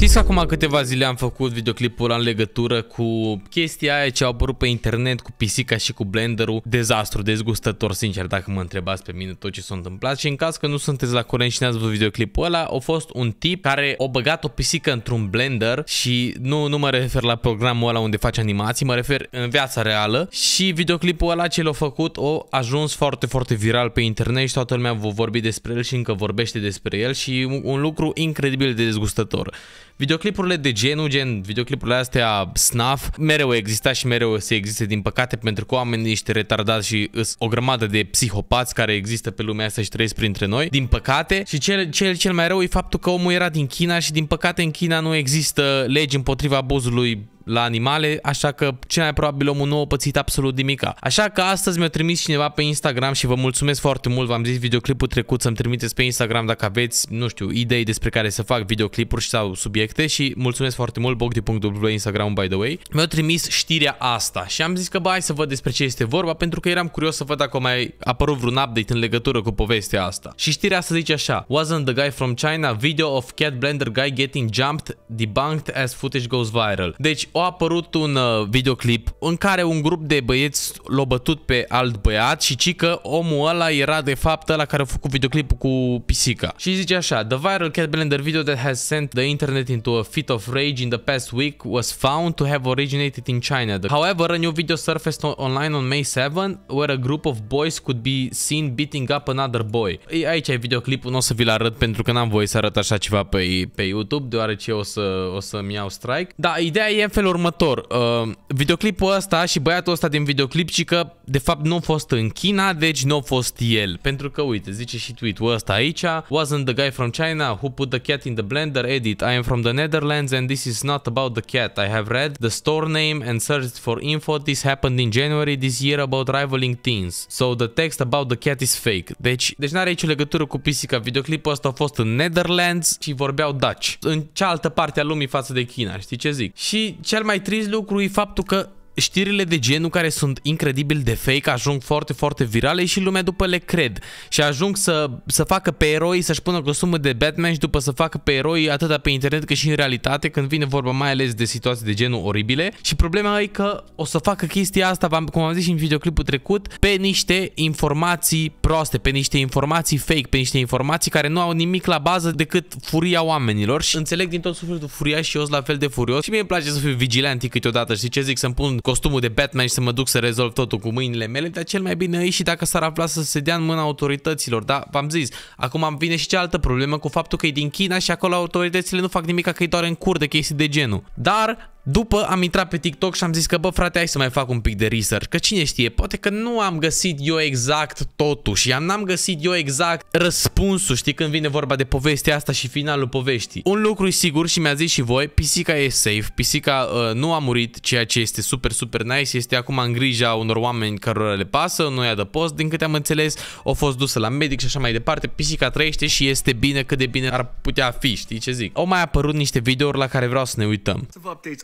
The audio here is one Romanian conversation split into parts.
Știți că acum câteva zile am făcut videoclipul în legătură cu chestia aia ce au apărut pe internet cu pisica și cu blenderul. Dezastru, dezgustător, sincer, dacă mă întrebați pe mine tot ce s-a întâmplat. Și în caz că nu sunteți la curent și ne ați văzut videoclipul ăla, a fost un tip care a băgat o pisică într-un blender și nu, nu mă refer la programul ăla unde faci animații, mă refer în viața reală și videoclipul ăla ce l-a făcut o ajuns foarte, foarte viral pe internet și toată lumea vă vorbi despre el și încă vorbește despre el și un lucru incredibil de dezgustător videoclipurile de genul, gen videoclipurile astea snaf, mereu exista și mereu se existe din păcate pentru că oamenii niște retardați și o grămadă de psihopați care există pe lumea asta și trăiesc printre noi, din păcate. Și cel, cel, cel mai rău e faptul că omul era din China și din păcate în China nu există legi împotriva abuzului la animale, așa că cel mai probabil omul nu a pățit absolut nimica. Așa că astăzi mi-a trimis cineva pe Instagram și vă mulțumesc foarte mult, v-am zis videoclipul trecut să-mi trimiteți pe Instagram dacă aveți, nu știu, idei despre care să fac videoclipuri sau subiecte și mulțumesc foarte mult bogdi.w Instagram by the way. Mi-a trimis știrea asta și am zis că bai să văd despre ce este vorba pentru că eram curios să văd dacă mai apărut vreun update în legătură cu povestea asta. Și știrea asta zice așa: Wasn't the guy from China video of cat blender guy getting jumped debunked as footage goes viral. Deci a apărut un uh, videoclip în care un grup de băieți l-au bătut pe alt băiat și cică omul ăla era de fapt ăla care a făcut videoclipul cu pisica. Și zice așa, The viral cat blender video that has sent the internet into a fit of rage in the past week was found to have originated in China. However, a new video surfaced online on May 7 where a group of boys could be seen beating up another boy. Aici e videoclipul, nu o să vi-l arăt pentru că n-am voie să arăt așa ceva pe, pe YouTube deoarece o să o să-mi iau strike. Da, ideea e în felul următor. Uh, videoclipul ăsta și băiatul ăsta din videoclip și că de fapt nu a fost în China, deci nu a fost el. Pentru că uite, zice și tweet-ul ăsta aici. Wasn't the guy from China who put the cat in the blender edit. I am from the Netherlands and this is not about the cat. I have read the store name and searched for info. This happened in January this year about rivaling teens. So the text about the cat is fake. Deci, deci n-are nicio legătură cu pisica. Videoclipul ăsta a fost în Netherlands și vorbeau Dutch. În cealaltă parte a lumii față de China, știi ce zic? Și cel mai trist lucru e faptul că știrile de genul care sunt incredibil de fake ajung foarte, foarte virale și lumea după le cred și ajung să, să facă pe eroi să-și pună costumul de Batman și după să facă pe eroi atâta pe internet cât și în realitate când vine vorba mai ales de situații de genul oribile și problema e că o să facă chestia asta, cum am zis și în videoclipul trecut, pe niște informații proaste, pe niște informații fake, pe niște informații care nu au nimic la bază decât furia oamenilor și înțeleg din tot sufletul furia și eu sunt la fel de furios și mie îmi place să fiu vigilant câteodată, știi ce zic, să-mi pun costumul de Batman și să mă duc să rezolv totul cu mâinile mele, dar cel mai bine e și dacă s-ar afla să se dea în mâna autorităților, da? V-am zis, acum am vine și cealaltă problemă cu faptul că e din China și acolo autoritățile nu fac nimic, că e doar în cur de chestii de genul. Dar după am intrat pe TikTok și am zis că, bă, frate, hai să mai fac un pic de research, că cine știe, poate că nu am găsit eu exact totul și n-am găsit eu exact răspunsul, știi, când vine vorba de povestea asta și finalul poveștii. Un lucru e sigur și mi-a zis și voi, pisica e safe, pisica uh, nu a murit, ceea ce este super, super nice, este acum în grija unor oameni cărora le pasă, nu ia de post, din câte am înțeles, a fost dusă la medic și așa mai departe, pisica trăiește și este bine cât de bine ar putea fi, știi ce zic. Au mai apărut niște videouri la care vreau să ne uităm.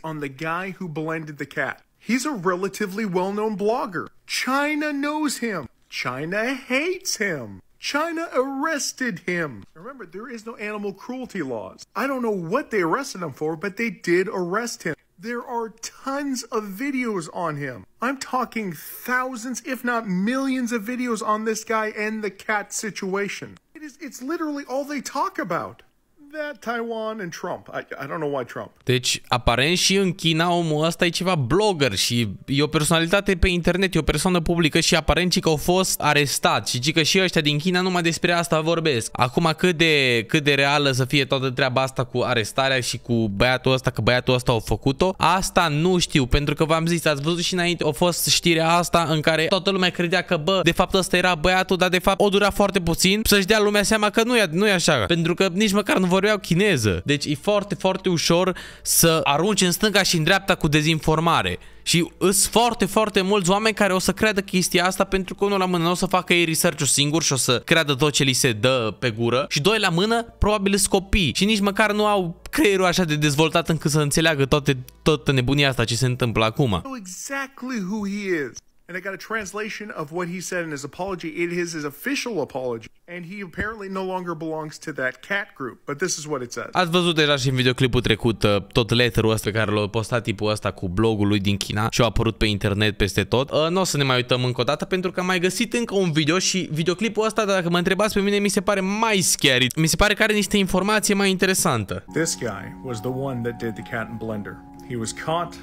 on the guy who blended the cat. He's a relatively well known blogger. China knows him. China hates him. China arrested him. Remember, there is no animal cruelty laws. I don't know what they arrested him for, but they did arrest him. There are tons of videos on him. I'm talking thousands, if not millions of videos on this guy and the cat situation. It is, it's literally all they talk about. that, Taiwan and Trump. I, I don't know why Trump. Deci, aparent și în China omul ăsta e ceva blogger și e o personalitate pe internet, e o persoană publică și aparent și că au fost arestat și că și ăștia din China numai despre asta vorbesc. Acum cât de, cât de reală să fie toată treaba asta cu arestarea și cu băiatul ăsta, că băiatul ăsta au făcut-o, asta nu știu, pentru că v-am zis, ați văzut și înainte, a fost știrea asta în care toată lumea credea că, bă, de fapt ăsta era băiatul, dar de fapt o dura foarte puțin să-și dea lumea seama că nu e, nu e așa, pentru că nici măcar nu vorbeau chineză. Deci e foarte, foarte ușor să arunci în stânga și în dreapta cu dezinformare. Și sunt foarte, foarte mulți oameni care o să creadă chestia asta pentru că unul la mână nu o să facă ei research singur și o să creadă tot ce li se dă pe gură și doi la mână probabil sunt copii și nici măcar nu au creierul așa de dezvoltat încât să înțeleagă toate, toată nebunia asta ce se întâmplă acum. Exactly who he is and I got a translation of what he said in his apology. It is his official apology, and he apparently no longer belongs to that cat group, but this is what it says. Ați văzut deja și în videoclipul trecut uh, tot letterul ăsta care l-a postat tipul ăsta cu blogul lui din China și a apărut pe internet peste tot. Uh, nu o să ne mai uităm încă o dată pentru că am mai găsit încă un video și videoclipul ăsta, dacă mă întrebați pe mine, mi se pare mai scary. Mi se pare că are niște informație mai interesantă. This guy was the one that did the cat in blender. He was caught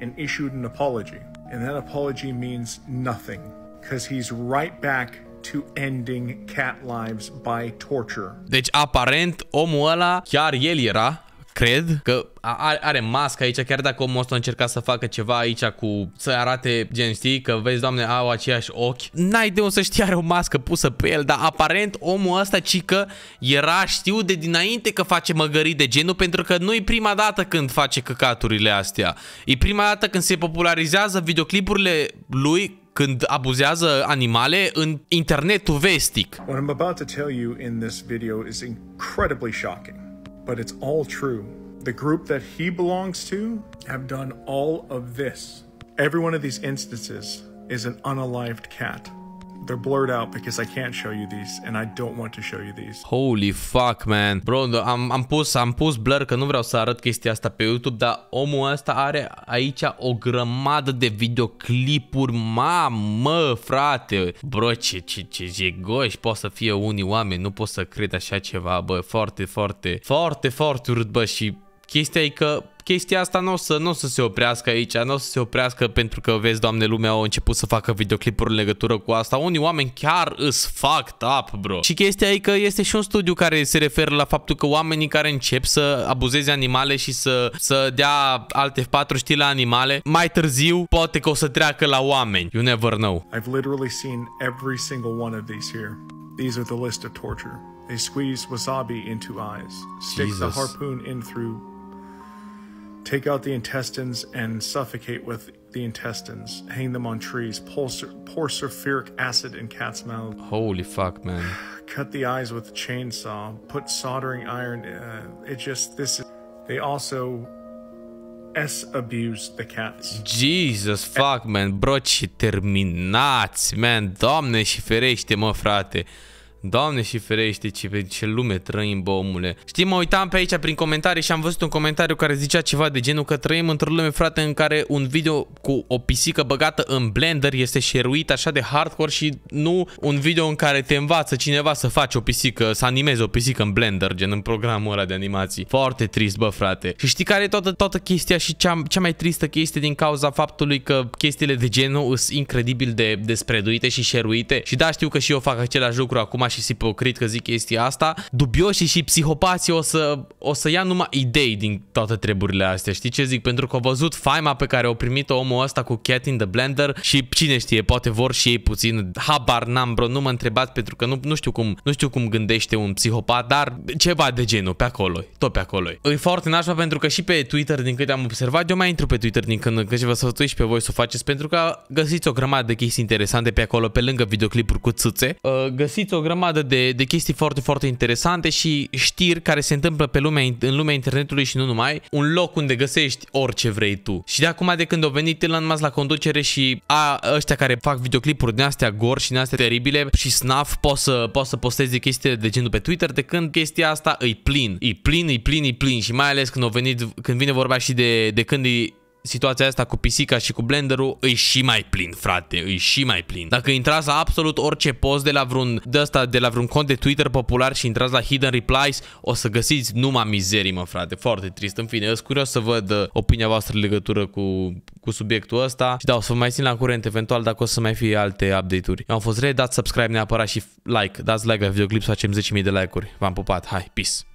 and issued an apology. And that apology means nothing because he's right back to ending cat lives by torture. Deci, aparent, omul ăla, chiar el era cred că are, are mască aici, chiar dacă omul ăsta încerca să facă ceva aici cu să arate gen, știi, că vezi, doamne, au aceiași ochi. N-ai de unde să știi, are o mască pusă pe el, dar aparent omul ăsta cică era știu de dinainte că face măgări de genul, pentru că nu e prima dată când face căcaturile astea. E prima dată când se popularizează videoclipurile lui când abuzează animale în internetul vestic. What I'm about to tell you in this video is incredibly shocking. but it's all true. The group that he belongs to have done all of this. Every one of these instances is an unalived cat. They're blurred out because I can't show you these and I don't want to show you these. Holy fuck, man. Bro, am, am, pus, am pus blur că nu vreau să arăt chestia asta pe YouTube, dar omul ăsta are aici o grămadă de videoclipuri. Mamă, frate. Bro, ce, ce, ce jegoși poate să fie unii oameni. Nu pot să cred așa ceva, bă. Foarte, foarte, foarte, foarte urât, bă. Și chestia e că chestia asta nu o să, n-o să se oprească aici, nu o să se oprească pentru că, vezi, doamne, lumea au început să facă videoclipuri în legătură cu asta. Unii oameni chiar îs fucked up, bro. Și chestia e că este și un studiu care se referă la faptul că oamenii care încep să abuzeze animale și să, să dea alte patru știi la animale, mai târziu poate că o să treacă la oameni. You never know. I've literally seen every single one of these here. These are the list of torture. They squeeze wasabi into eyes, stick Jesus. the harpoon in through Take out the intestines and suffocate with the intestines. Hang them on trees. Pour, pour sulfuric acid in cat's mouth. Holy fuck, man. Cut the eyes with a chainsaw. Put soldering iron. Uh, it just, this is. They also S abuse the cats. Jesus fuck, man. Bro, ce terminați, man. Doamne și ferește, mă, frate. Doamne și ferește, ce, ce lume trăim, bă, omule. Știi, mă uitam pe aici prin comentarii și am văzut un comentariu care zicea ceva de genul că trăim într-o lume, frate, în care un video cu o pisică băgată în Blender este șeruit așa de hardcore și nu un video în care te învață cineva să faci o pisică, să animezi o pisică în Blender, gen în programul ăla de animații. Foarte trist, bă, frate. Și știi care e toată, toată chestia și cea, cea mai tristă chestie din cauza faptului că chestiile de genul sunt incredibil de despreduite și șeruite. Și da, știu că și eu fac același lucru acum și ipocrit că zic chestia asta, dubioșii și psihopații o să, o să ia numai idei din toate treburile astea, știi ce zic? Pentru că au văzut faima pe care o primit omul ăsta cu Cat in the Blender și cine știe, poate vor și ei puțin, habar n-am bro, nu mă întrebați pentru că nu, nu, știu cum, nu știu cum gândește un psihopat, dar ceva de genul, pe acolo, tot pe acolo. E foarte nașpa pentru că și pe Twitter, din câte am observat, eu mai intru pe Twitter din când în când și vă sfătuiesc pe voi să o faceți pentru că găsiți o grămadă de chestii interesante pe acolo, pe lângă videoclipuri cu țâțe, uh, găsiți o grămadă grămadă de, de chestii foarte, foarte interesante și știri care se întâmplă pe lumea, în lumea internetului și nu numai. Un loc unde găsești orice vrei tu. Și de acum, de când a venit Elon Musk la conducere și a ăștia care fac videoclipuri din astea gor și din astea teribile și snaf, poți să, să postezi chestii de genul pe Twitter, de când chestia asta îi plin. Îi plin, îi plin, îi plin și mai ales când, a venit, când vine vorba și de, de când situația asta cu pisica și cu blenderul îi și mai plin, frate, îi și mai plin. Dacă intrați la absolut orice post de la vreun de asta, de la vreun cont de Twitter popular și intrați la Hidden Replies, o să găsiți numai mizerii, mă, frate, foarte trist. În fine, sunt curios să văd uh, opinia voastră în legătură cu, cu subiectul ăsta și da, o să vă mai țin la curent eventual dacă o să mai fie alte update-uri. Eu am fost Red, dați subscribe neapărat și like, dați like la videoclip să facem 10.000 de like-uri. V-am pupat, hai, peace!